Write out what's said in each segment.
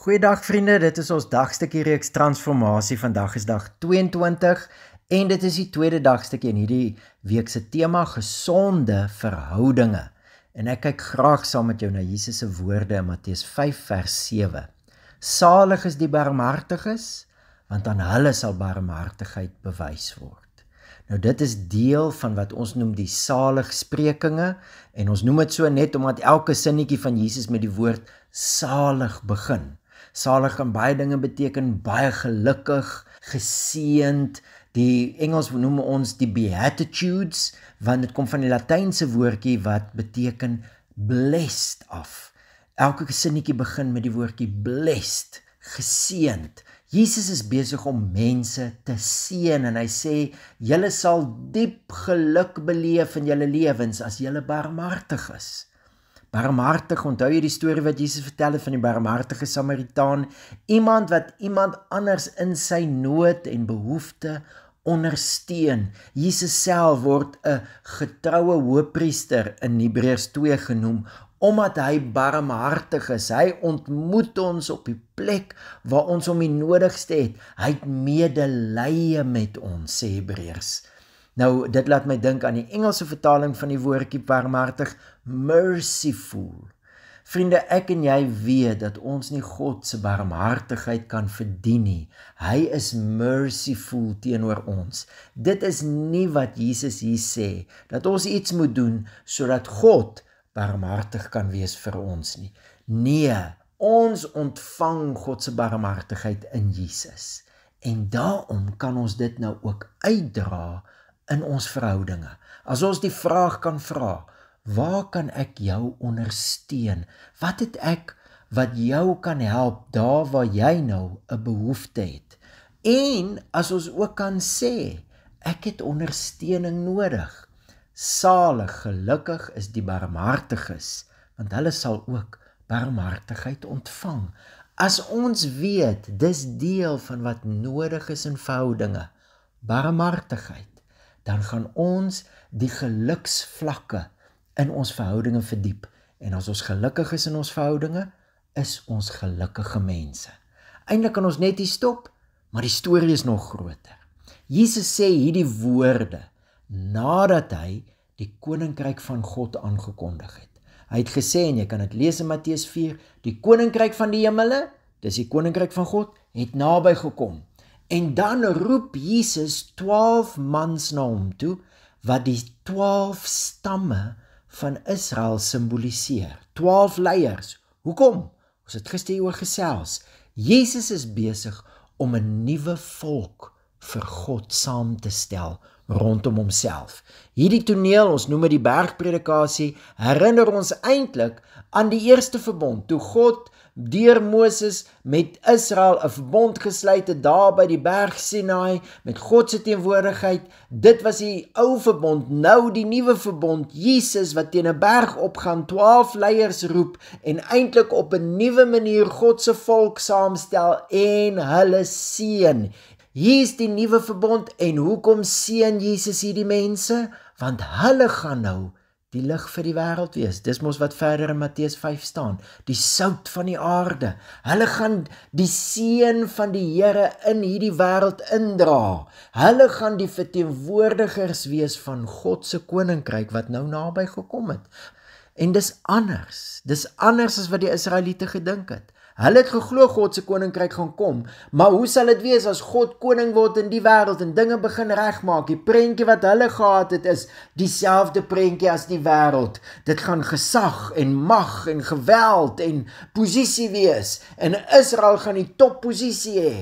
Goeiedag vriende, dit is ons dagstukkie reeks transformasie. Vandag is dag 22 en dit is die tweede dagstukkie in hierdie week se tema gesonde verhoudinge. En ek kyk graag saam met jou na Jesus se woorde in Matteus 5 vers 7. Salig is die barmhartiges, want aan hulle sal barmhartigheid bewys word. Nou dit is deel van wat ons noem die saligsprekinge en ons noem dit so net omdat elke sinnetjie van Jesus met die woord salig begin. Salig kan baie dinge beteken, baie gelukkig, geseënd. Die Engels noem ons die beatitudes want dit kom van die Latynse woordjie wat beteken blessed af. Elke sinnetjie begin met die woordjie blessed, geseënd. Jesus is besig om mense te seën en hy sê julle sal diep geluk beleef in julle lewens as julle barmhartig is barmhartig. Onthou jy die storie wat Jesus vertel het van die barmhartige Samaritaan? Iemand wat iemand anders in sy nood en behoefte ondersteun. Jesus self word 'n getroue hoëpriester in Hebreërs 2 genoem omdat hy barmhartig is. Hy ontmoet ons op die plek waar ons hom die nodigste het. Hy het medelee met ons, sê Hebreërs Nou dit laat my dink aan die Engelse vertaling van die woordjie barmhartig, merciful. Vriende, ek en jy weet dat ons nie God se barmhartigheid kan verdien nie. Hy is merciful teenoor ons. Dit is nie wat Jesus hier sê dat ons iets moet doen sodat God barmhartig kan wees vir ons nie. Nee, ons ontvang God se barmhartigheid in Jesus. En daarom kan ons dit nou ook uitdra in ons verhoudinge. As ons die vraag kan vra, waar kan ek jou ondersteun? Wat het ek wat jou kan help daar waar jy nou 'n behoefte het? En as ons ook kan sê, ek het ondersteuning nodig. Salig, gelukkig is die barmhartiges, want hulle sal ook barmhartigheid ontvang. As ons weet, dis deel van wat nodig is in verhoudinge, barmhartigheid dan gaan ons die geluksvlakke in ons verhoudinge verdiep en as ons gelukkig is in ons verhoudinge is ons gelukkige mense. Eindelik kan ons net hier stop, maar die storie is nog groter. Jesus sê hierdie woorde nadat hy die koninkryk van God aangekondig het. Hy het gesê en jy kan dit lees in Matteus 4, die koninkryk van die hemele, dis die koninkryk van God het naby gekom. En dan roep Jesus 12 mans na hom toe wat die 12 stamme van Israel simboliseer. 12 leiers. Hoekom? Ons het gister oor gesels. Jesus is besig om 'n nuwe volk te vir God saam te stel rondom homself. Hierdie toneel, ons noem dit die bergpredikasie, herinner ons eintlik aan die eerste verbond toe God deur Moses met Israel 'n verbond gesluit het daar by die berg Sinaai met God se teenwoordigheid. Dit was die ou verbond, nou die nuwe verbond. Jesus wat teen 'n berg opgaan, 12 leiers roep en eintlik op 'n nuwe manier God se volk saamstel en hulle seën. Hier is die nuwe verbond en hoekom seën Jesus hierdie mense? Want hulle gaan nou die lig vir die wêreld wees. Dis mos wat verder in Matteus 5 staan, die sout van die aarde. Hulle gaan die seën van die Here in hierdie wêreld indra. Hulle gaan die verteenwoordigers wees van God se koninkryk wat nou naby gekom het. En dis anders. Dis anders as wat die Israeliete gedink het. Hulle het geglo God se koninkryk gaan kom, maar hoe sal dit wees as God koning word in die wêreld en dinge begin regmaak? Die prentjie wat hulle gehad het is dieselfde prentjie as die wêreld. Dit gaan gesag en mag en geweld en posisie wees en Israel gaan die topposisie hê.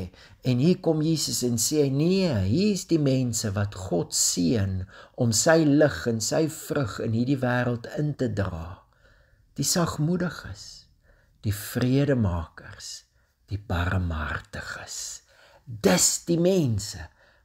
En hier kom Jesus en sê nee, hier's die mense wat God seën om sy lig en sy vrug in hierdie wêreld in te dra. Die sagmoediges die vredemakers, die barmhartiges. Dis die mense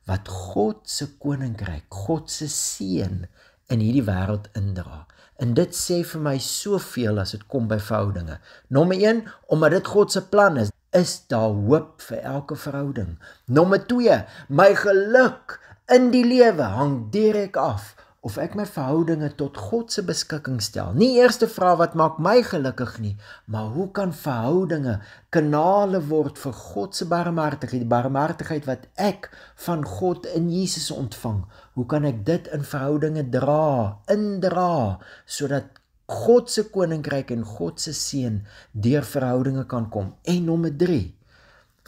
wat God se koninkryk, God se seën in hierdie wêreld indra. En dit sê vir my soveel as dit kom by verhoudinge. Nommer 1, omdat dit God se plan is, is daar hoop vir elke verhouding. Nommer 2, my geluk in die lewe hang direk af of ek my verhoudinge tot God se beskikking stel. Nie eers te vra wat maak my gelukkig nie, maar hoe kan verhoudinge kanale word vir God se barmhartigheid, barmhartigheid wat ek van God in Jesus ontvang? Hoe kan ek dit in verhoudinge dra, indra sodat God se koninkryk en God se seën deur verhoudinge kan kom? En nommer 3.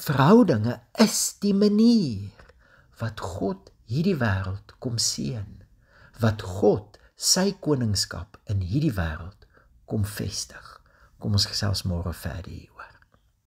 Verhoudinge is die manier wat God hierdie wêreld kom seën wat God sy koningskap in hierdie wêreld kom vestig. Kom ons gesels môre verder hier.